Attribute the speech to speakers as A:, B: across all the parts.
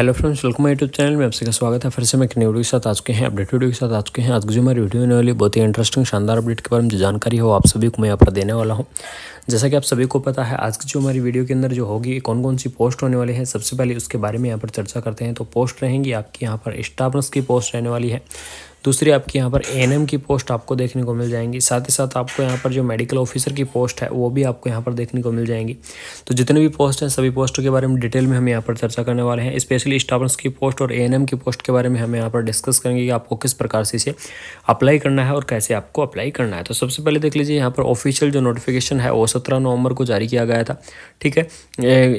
A: hello friends welcome my YouTube channel में आप सबका स्वागत है फिर से मैं एक वीडियो के साथ आ चुके हैं अपडेट वीडियो के साथ आ चुके हैं आज की जो हमारी वीडियो होने वाली बहुत ही इंटरेस्टिंग शानदार अपडेट के बारे में जो जानकारी हो आप सभी को मैं यहाँ पर देने वाला हूँ जैसा कि आप सभी को पता है आज की जो हमारी वीडियो के अंदर जो होगी कौन कौन सी पोस्ट होने वाली है सबसे पहले उसके बारे में यहाँ पर चर्चा करते हैं तो पोस्ट रहेंगी आपकी यहाँ पर स्टाफ नर्स की पोस्ट रहने वाली है दूसरी आपकी यहाँ पर एएनएम की पोस्ट आपको देखने को मिल जाएंगी साथ ही साथ आपको यहाँ पर जो मेडिकल ऑफिसर की पोस्ट है वो भी आपको यहाँ पर देखने को मिल जाएंगी तो जितने भी पोस्ट हैं सभी पोस्टों के बारे में डिटेल में हम यहाँ पर चर्चा करने वाले हैं स्पेशली स्टाफर्स की पोस्ट और ए की पोस्ट के बारे में हम यहाँ पर डिस्कस करेंगे कि आपको किस प्रकार से इसे अप्लाई करना है और कैसे आपको अप्लाई करना है तो सबसे पहले देख लीजिए यहाँ पर ऑफिशियल जो नोटिफिकेशन है वो सत्रह नवंबर को जारी किया गया था ठीक है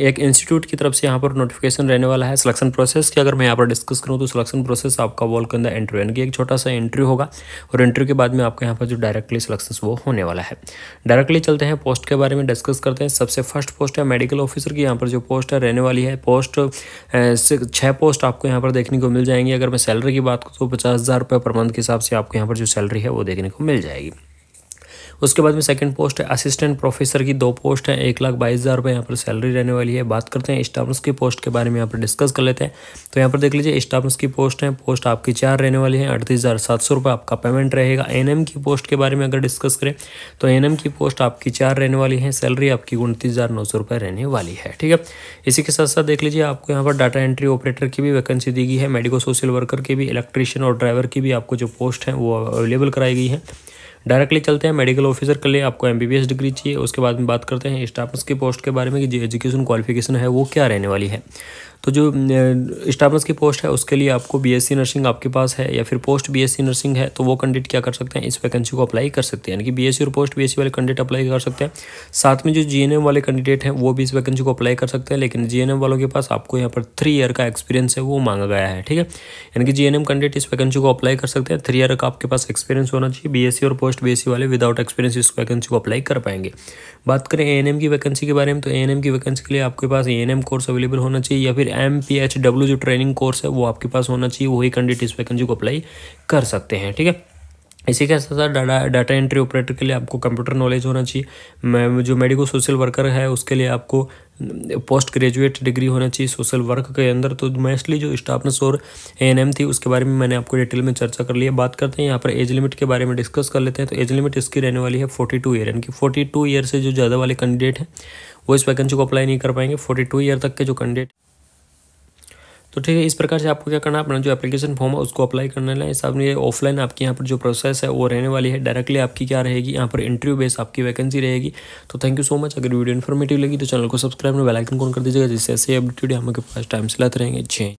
A: एक इंस्टीट्यूट की तरफ से यहाँ पर नोटिफिकेशन रहने वाला है सिलेक्शन प्रोसेस की अगर मैं यहाँ पर डिस्कस करूँ तो सिलेक्शन प्रोसेस आपका वॉल के अंदर इंटरव्यू की एक छोटा छोटा सा इंटरव्यू होगा और इंटरव्यू के बाद में आपका यहाँ पर जो डायरेक्टली सिलेक्शन वो होने वाला है डायरेक्टली चलते हैं पोस्ट के बारे में डिस्कस करते हैं सबसे फर्स्ट पोस्ट है मेडिकल ऑफिसर की यहाँ पर जो पोस्ट है रहने वाली है पोस्ट छः पोस्ट आपको यहाँ पर देखने को मिल जाएंगी अगर मैं सैलरी की बात करूँ तो पचास हज़ार पर मंथ के हिसाब से आपको यहाँ पर जो सैलरी है वो देखने को मिल जाएगी उसके बाद में सेकंड पोस्ट है असिस्टेंट प्रोफेसर की दो पोस्ट है एक लाख बाईस हज़ार रुपये यहाँ पर सैलरी रहने वाली है बात करते हैं स्टाफ नर्स की पोस्ट के बारे में यहाँ पर डिस्कस कर लेते हैं तो यहाँ पर देख लीजिए स्टाफ नर्स की पोस्ट है पोस्ट आपकी चार रहने वाली है अड़तीस हज़ार सात सौ रुपये आपका पेमेंट रहेगा एन की पोस्ट के बारे में अगर डिस्कस करें तो एन की पोस्ट आपकी चार रहने वाली है सैलरी आपकी उनतीस हज़ार नौ सौ रुपये रहने वाली है ठीक है इसी के साथ साथ देख लीजिए आपको यहाँ पर डाटा एंट्री ऑपरेटर की भी वैकेंसी दी गई है मेडिकल सोशल वर्कर की भी इलेक्ट्रिशियन और ड्राइवर की भी आपको जो पोस्ट है वो अवेलेबल कराई गई है डायरेक्टली चलते हैं मेडिकल ऑफिसर के लिए आपको एम डिग्री चाहिए उसके बाद में बात करते हैं स्टाफनस की पोस्ट के बारे में कि जो एजुकेशन क्वालिफिकेशन है वो क्या रहने वाली है तो जो स्टाफनस की पोस्ट है उसके लिए आपको बीएससी नर्सिंग आपके पास है या फिर पोस्ट बीएससी नर्सिंग है तो वो कैंडिडेट क्या कर सकते हैं इस वैकेंसी को अप्लाई कर सकते हैं यानी कि बीएससी और पोस्ट बीएससी वाले कैंडिडेट अप्लाई कर सकते हैं साथ में जो जीएनएम वाले कैंडिडेट हैं वो भी इस वैकेंसी को अप्लाई कर सकते हैं लेकिन जीएनएम वालों के पास आपको यहाँ पर थ्री ईयर का एक्सपीरियंस है वो मांगा गया है ठीक है यानी कि जी कैंडिडेट इस वैकेंसी को अप्लाई कर सकते हैं थ्री ईयर का आपके पास एक्सपीरियंस होना चाहिए बी और पोस्ट पोस्ट बी e वाले विदाउट एक्सपीरियंस इस वैकेंसी को अप्लाई कर पाएंगे बात करें ए की वैकेंसी के बारे में तो ए की वैकेंसी के लिए आपके पास ए कोर्स अवेलेबल होना चाहिए या फिर एम जो ट्रेनिंग कोर्स है वो आपके पास होना चाहिए वही कैंडिडेट इस वैकेंसी को अप्लाई कर सकते हैं ठीक है इसी के साथ साथ डाटा डाटा एंट्री ऑपरेटर के लिए आपको कंप्यूटर नॉलेज होना चाहिए जो मेडिकल सोशल वर्कर है उसके लिए आपको पोस्ट ग्रेजुएट डिग्री होना चाहिए सोशल वर्क के अंदर तो मोस्टली जो स्टाफ नर्स और एएनएम थी उसके बारे में मैंने आपको डिटेल में चर्चा कर लिया बात करते हैं यहाँ पर एज लिमिट के बारे में डिस्कस कर लेते हैं तो एज लिमिट इसकी रहने वाली है फोर्टी टू ईयर यानी कि फोर्टी टू ईयर से जो ज़्यादा वाले कैंडिडेट हैं वो इस वैकेंसी को अप्लाई नहीं कर पाएंगे फोर्टी टू ईयर तक के जो कैंडिडेट तो ठीक है इस प्रकार से आपको क्या करना है अपना जो एप्लीकेशन फॉर्म है उसको अप्लाई करने है हिसाब ये ऑफलाइन आपकी यहाँ पर जो प्रोसेस है वो रहने वाली है डायरेक्टली आपकी क्या रहेगी यहाँ पर इंटरव्यू बेस आपकी वैकेंसी रहेगी तो थैंक यू सो मच अगर वीडियो इन्फॉर्मेटिव लगी तो चैनल को सब्सक्राइब में बेलाइकन कौन कर दीजिएगा जिससे ऐसे अपडेट हम पास टाइम से लाते रहेंगे छः